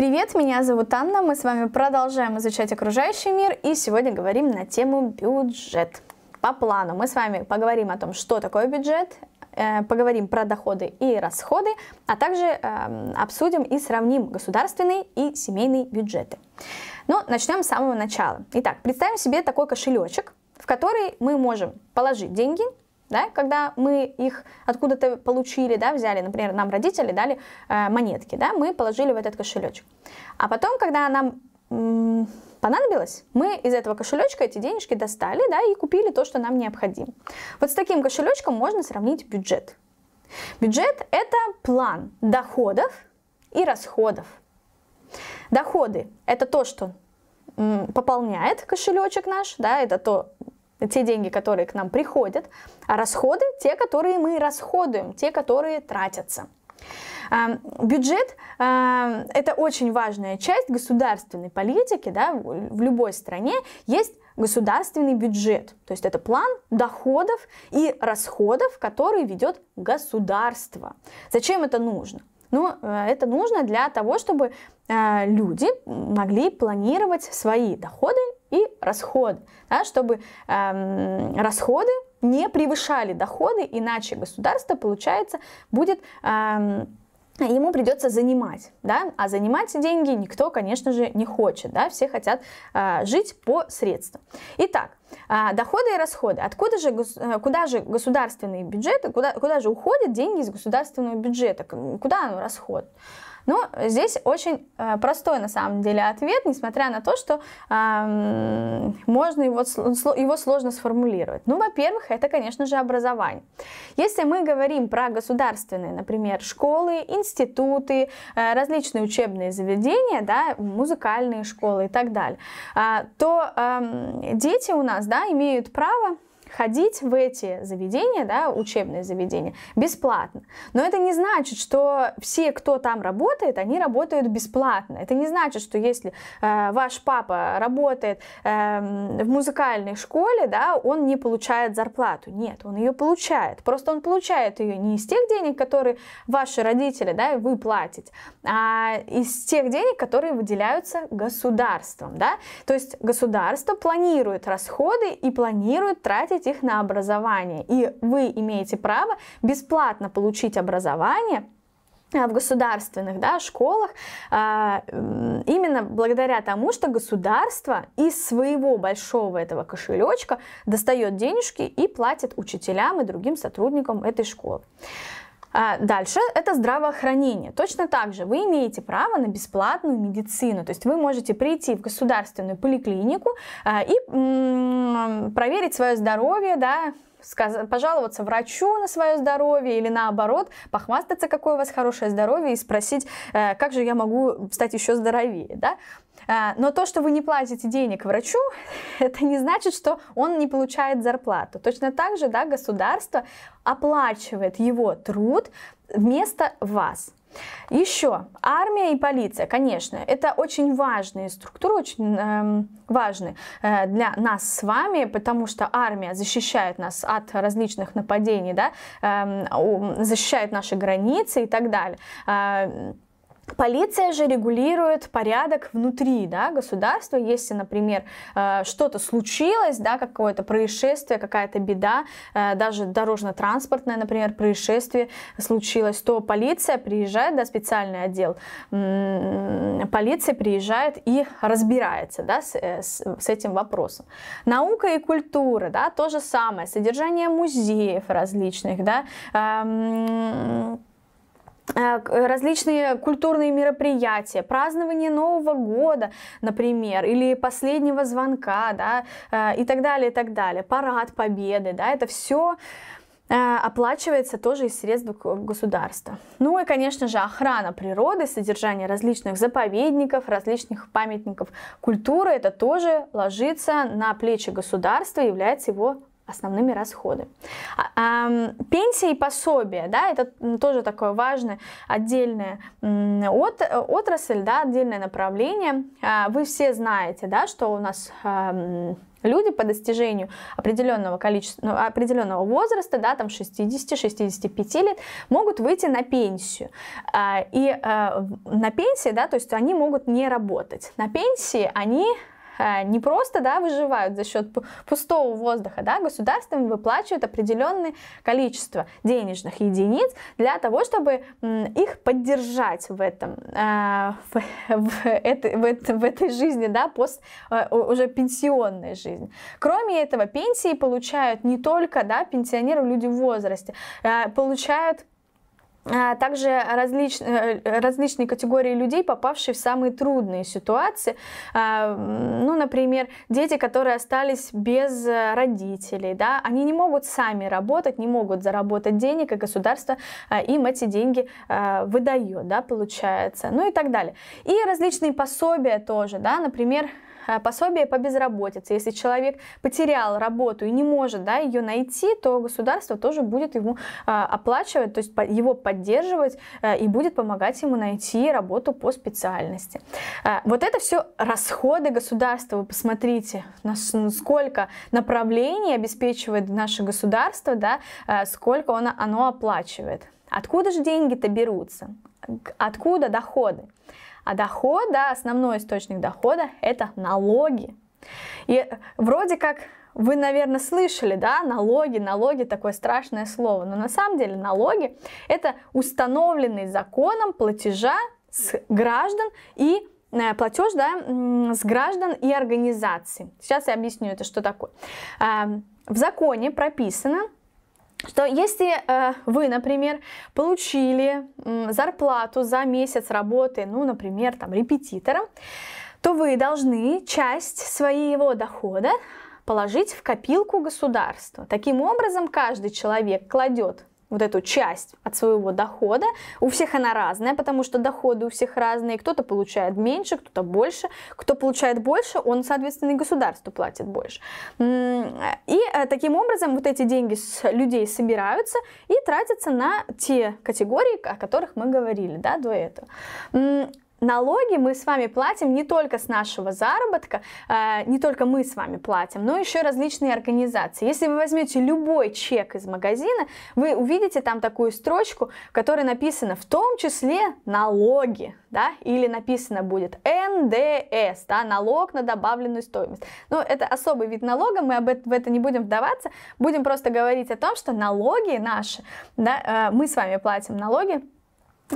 Привет, меня зовут Анна, мы с вами продолжаем изучать окружающий мир и сегодня говорим на тему бюджет. По плану мы с вами поговорим о том, что такое бюджет, э, поговорим про доходы и расходы, а также эм, обсудим и сравним государственные и семейные бюджеты. Но начнем с самого начала. Итак, представим себе такой кошелечек, в который мы можем положить деньги, да, когда мы их откуда-то получили, да, взяли, например, нам родители дали э, монетки, да, мы положили в этот кошелечек. А потом, когда нам понадобилось, мы из этого кошелечка эти денежки достали, да, и купили то, что нам необходимо. Вот с таким кошелечком можно сравнить бюджет. Бюджет – это план доходов и расходов. Доходы – это то, что пополняет кошелечек наш, да, это то, те деньги, которые к нам приходят, а расходы – те, которые мы расходуем, те, которые тратятся. А, бюджет а, – это очень важная часть государственной политики, да, в любой стране есть государственный бюджет, то есть это план доходов и расходов, который ведет государство. Зачем это нужно? Ну, э, это нужно для того, чтобы э, люди могли планировать свои доходы и расходы, да, чтобы эм, расходы не превышали доходы, иначе государство, получается, будет... Эм, ему придется занимать, да, а занимать деньги никто, конечно же, не хочет, да, все хотят э, жить по средствам. Итак, э, доходы и расходы. Откуда же, гос, э, куда же государственный бюджет, куда, куда же уходят деньги из государственного бюджета, куда оно расходит? Но ну, здесь очень э, простой на самом деле ответ, несмотря на то, что э, можно его, его сложно сформулировать. Ну, во-первых, это, конечно же, образование. Если мы говорим про государственные, например, школы, институты, э, различные учебные заведения, да, музыкальные школы и так далее, э, то э, дети у нас да, имеют право ходить в эти заведения, да, учебные заведения, бесплатно. Но это не значит, что все, кто там работает, они работают бесплатно. Это не значит, что если э, ваш папа работает э, в музыкальной школе, да, он не получает зарплату. Нет, он ее получает. Просто он получает ее не из тех денег, которые ваши родители, да, вы платите, а из тех денег, которые выделяются государством, да. То есть государство планирует расходы и планирует тратить направить их на образование. И вы имеете право бесплатно получить образование а, в государственных да, школах а, именно благодаря тому, что государство из своего большого этого кошелечка достает денежки и платит учителям и другим сотрудникам этой школы. А, дальше это здравоохранение. Точно так же вы имеете право на бесплатную медицину. То есть вы можете прийти в государственную поликлинику а, и проверить свое здоровье, да, пожаловаться врачу на свое здоровье или наоборот, похвастаться, какое у вас хорошее здоровье и спросить, э, как же я могу стать еще здоровее, да? А, но то, что вы не платите денег врачу, это не значит, что он не получает зарплату. Точно так же да, государство оплачивает его труд вместо вас. Еще армия и полиция, конечно, это очень важные структуры, очень э, эм, важны э, для нас с вами, потому что армия защищает нас от различных нападений, да, э, защищает наши границы и так далее. Э, Полиция же регулирует порядок внутри да, государства. Если, например, э, что-то случилось, да, какое-то происшествие, какая-то беда, э, даже дорожно-транспортное, например, происшествие случилось, то полиция приезжает, да, специальный отдел Полиция приезжает и разбирается да, с, э, с, с этим вопросом. Наука и культура, да, то же самое, содержание музеев различных, да, эм, Э, э, различные культурные мероприятия, празднование Нового года, например, или последнего звонка, да, э, и так далее, и так далее, парад победы, да, это все оплачивается тоже из средств государства. Ну и, конечно же, охрана природы, содержание различных заповедников, различных памятников культуры, это тоже ложится на плечи государства, является его основными расходы. А, а, Пенсия и пособие, да, это тоже такое важное отдельное от, отрасль, да, отдельное направление. А, вы все знаете, да, что у нас люди по достижению определенного количества, ну, определенного возраста, да, там 60-65 лет, могут выйти на пенсию. И на пенсии, да, то есть они могут не работать. На пенсии они Э, не просто да, выживают за счет пустого воздуха, да, государство им выплачивает определенное количество денежных единиц для того, чтобы их поддержать в этом, э, в, в, этой, в, этой, в этой жизни, да, пост, э, уже пенсионной жизни. Кроме этого, пенсии получают не только да, пенсионеры, люди в возрасте, получают а, также различ, э, различные категории людей, попавшие в самые трудные ситуации. А, ну, например, дети, которые остались без э, родителей, да, они не могут сами работать, не могут заработать денег, и государство а, им эти деньги выдает, да, получается, ну и так далее. И различные пособия тоже, да, например, пособие по безработице. Если человек потерял работу и не может да, ее найти, то государство тоже будет ему а, оплачивать, то есть его поддерживать э, и будет помогать ему найти работу по специальности. Э, вот это все расходы государства. Вы посмотрите, ну, сколько направлений обеспечивает наше государство, да, э, сколько оно, оно оплачивает. Откуда же деньги-то берутся? Откуда доходы? А доход, да, основной источник дохода – это налоги. И вроде как вы, наверное, слышали, да, налоги, налоги, такое страшное слово, но на самом деле налоги – это установленный законом платежа с граждан и э, платеж да, с граждан и организаций. Сейчас я объясню это, что такое. Эм, в законе прописано, что если э, вы, например, получили э, зарплату за месяц работы, ну, например, там, репетитором, то вы должны часть своего дохода положить в копилку государства. Таким образом, каждый человек кладет вот эту часть от своего дохода. У всех она разная, потому что доходы у всех разные. Кто-то получает меньше, кто-то больше. Кто получает больше, он, соответственно, и государству платит больше. И э, таким образом вот эти деньги с людей собираются и тратятся на те категории, о которых мы говорили да, до этого налоги мы с вами платим не только с нашего заработка, э, не только мы с вами платим, но еще различные организации. Если вы возьмете любой чек из магазина, вы увидите там такую строчку, в которой написано в том числе налоги, да, или написано будет НДС, да, налог на добавленную стоимость. Но ну, это особый вид налога, мы об этом, в это не будем вдаваться, будем просто говорить о том, что налоги наши, да, э, мы с вами платим налоги,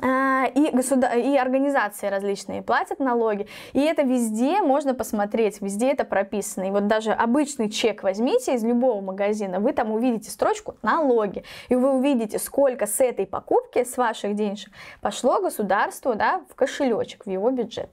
а, и, государ... и организации различные платят налоги. И это везде можно посмотреть, везде это прописано. И вот даже обычный чек возьмите из любого магазина, вы там увидите строчку «налоги». И вы увидите, сколько с этой покупки, с ваших денежек, пошло государству да, в кошелечек, в его бюджет.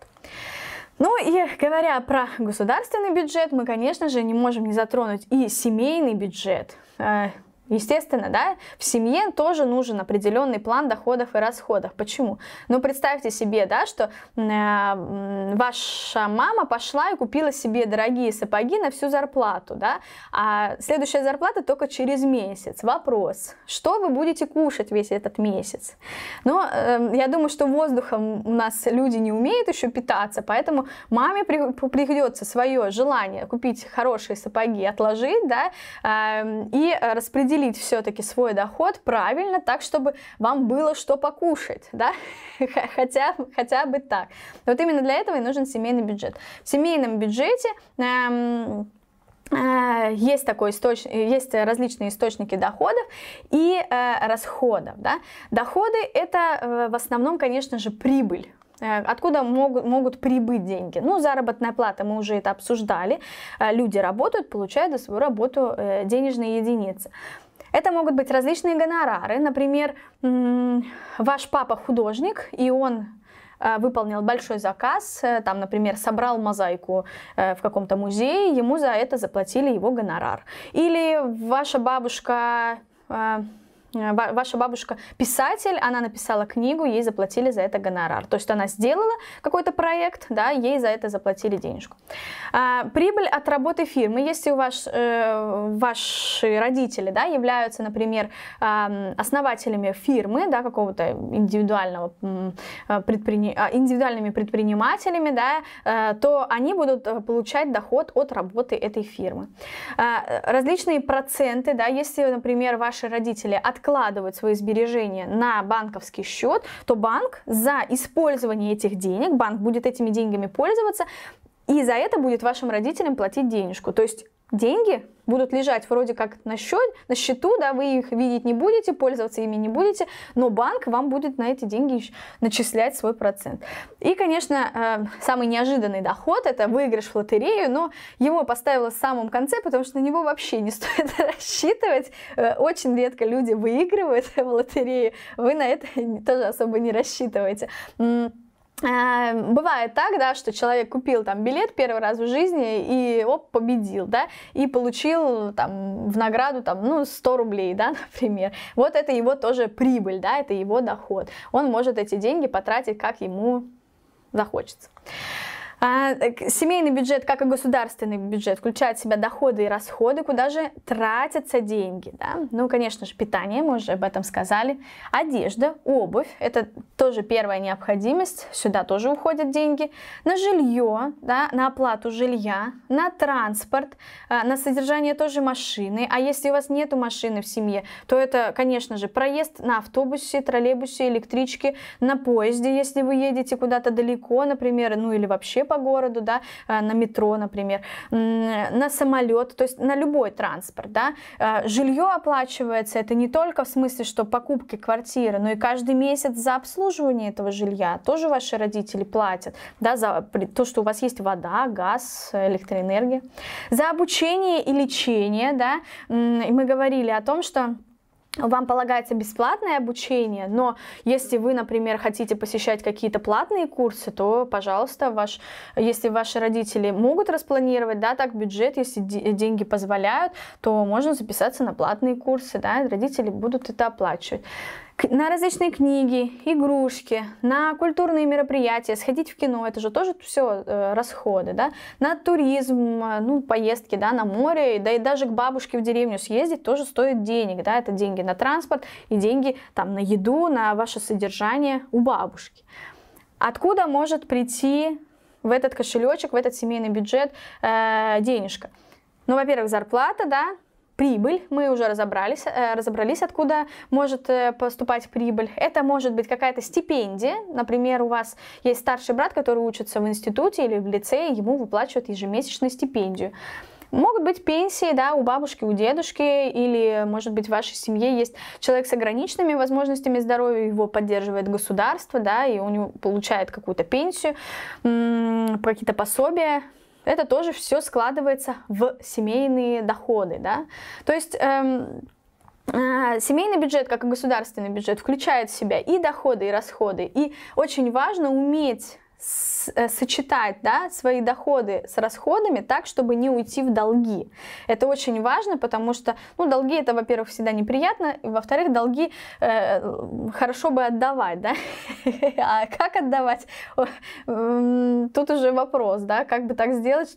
Ну и говоря про государственный бюджет, мы, конечно же, не можем не затронуть и семейный бюджет э, Естественно, да, в семье тоже нужен определенный план доходов и расходов. Почему? Ну, представьте себе, да, что э, ваша мама пошла и купила себе дорогие сапоги на всю зарплату, да, а следующая зарплата только через месяц. Вопрос, что вы будете кушать весь этот месяц? Но э, я думаю, что воздухом у нас люди не умеют еще питаться, поэтому маме при, придется свое желание купить хорошие сапоги отложить, да, э, и распределить разделить все-таки свой доход правильно, так, чтобы вам было что покушать, да, хотя, хотя бы так. Вот именно для этого и нужен семейный бюджет. В семейном бюджете... Эм, э, есть такой источник, есть различные источники доходов и э, расходов. Да? Доходы это э, в основном, конечно же, прибыль. Э, откуда могут, могут прибыть деньги? Ну, заработная плата, мы уже это обсуждали. Э, люди работают, получают за свою работу денежные единицы. Это могут быть различные гонорары. Например, ваш папа художник, и он э, выполнил большой заказ, э, там, например, собрал мозаику э, в каком-то музее, ему за это заплатили его гонорар. Или ваша бабушка Э, ваша бабушка писатель, она написала книгу, ей заплатили за это гонорар. То есть она сделала какой-то проект, да, ей за это заплатили денежку. А, прибыль от работы фирмы. Если у вас, э, ваши родители да, являются, например, э, основателями фирмы, да, какого-то индивидуального э, предприни... А, индивидуальными предпринимателями, да, э, то они будут э, получать доход от работы этой фирмы. А, э, различные проценты, да, если, например, ваши родители от откладывают свои сбережения на банковский счет, то банк за использование этих денег, банк будет этими деньгами пользоваться, и за это будет вашим родителям платить денежку. То есть деньги будут лежать вроде как на, счет, на счету, да, вы их видеть не будете, пользоваться ими не будете, но банк вам будет на эти деньги начислять свой процент. И, конечно, э, самый неожиданный доход – это выигрыш в лотерею, но его поставила в самом конце, потому что на него вообще не стоит рассчитывать. Э, очень редко люди выигрывают в лотерее, вы на это тоже особо не рассчитываете. А, бывает так, да, что человек купил там билет первый раз в жизни и оп, победил, да, и получил там в награду там, ну, 100 рублей, да, например. Вот это его тоже прибыль, да, это его доход. Он может эти деньги потратить, как ему захочется. А, э, семейный бюджет, как и государственный бюджет, включает в себя доходы и расходы, куда же тратятся деньги. Да? Ну, конечно же, питание, мы уже об этом сказали. Одежда, обувь, это тоже первая необходимость, сюда тоже уходят деньги. На жилье, да, на оплату жилья, на транспорт, э, на содержание тоже машины. А если у вас нету машины в семье, то это, конечно же, проезд на автобусе, троллейбусе, электричке, на поезде, если вы едете куда-то далеко, например, ну или вообще по городу, да, э, на метро, например, на самолет, то есть на любой транспорт, да. Э, жилье оплачивается, это не только в смысле, что покупки квартиры, но и каждый месяц за обслуживание этого жилья тоже ваши родители платят, да, за то, что у вас есть вода, газ, электроэнергия. За обучение и лечение, да, и мы говорили о том, что вам полагается бесплатное обучение, но если вы, например, хотите посещать какие-то платные курсы, то, пожалуйста, ваш, если ваши родители могут распланировать, да, так бюджет, если деньги позволяют, то можно записаться на платные курсы, да, родители будут это оплачивать на различные книги, игрушки, на культурные мероприятия, сходить в кино, это же тоже все э, расходы, да, на туризм, э, ну, поездки, да, на море, да и даже к бабушке в деревню съездить тоже стоит денег, да, это деньги на транспорт и деньги там на еду, на ваше содержание у бабушки. Откуда может прийти в этот кошелечек, в этот семейный бюджет э, денежка? Ну, во-первых, зарплата, да, прибыль, мы уже разобрались, э, разобрались, откуда может э, поступать прибыль. Это может быть какая-то стипендия, например, у вас есть старший брат, который учится в институте или в лицее, ему выплачивают ежемесячную стипендию. Могут быть пенсии, да, у бабушки, у дедушки, или, может быть, в вашей семье есть человек с ограниченными возможностями здоровья, его поддерживает государство, да, и у него получает какую-то пенсию, какие-то пособия, это тоже все складывается в семейные доходы, да. То есть эм, э, Семейный бюджет, как и государственный бюджет, включает в себя и доходы, и расходы. И очень важно уметь Э, сочетать да, свои доходы с расходами так, чтобы не уйти в долги. Это очень важно, потому что ну, долги это, во-первых, всегда неприятно, и во-вторых, долги э, хорошо бы отдавать, да? а как отдавать? Тут уже вопрос, да, как бы так сделать?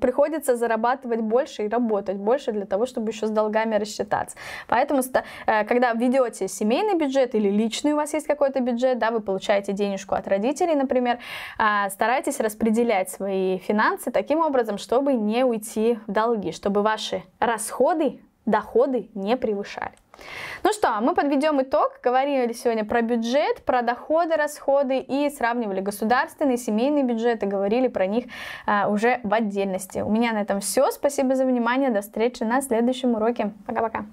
Приходится зарабатывать больше и работать больше для того, чтобы еще с долгами рассчитаться. Поэтому, э, когда ведете семейный бюджет или личный у вас есть какой-то бюджет, да, вы получаете денежку от родителей, например, а, старайтесь распределять свои финансы таким образом, чтобы не уйти в долги, чтобы ваши расходы, доходы не превышали. Ну что, а мы подведем итог. Говорили сегодня про бюджет, про доходы, расходы и сравнивали государственные, семейные бюджеты, говорили про них а, уже в отдельности. У меня на этом все. Спасибо за внимание. До встречи на следующем уроке. Пока-пока.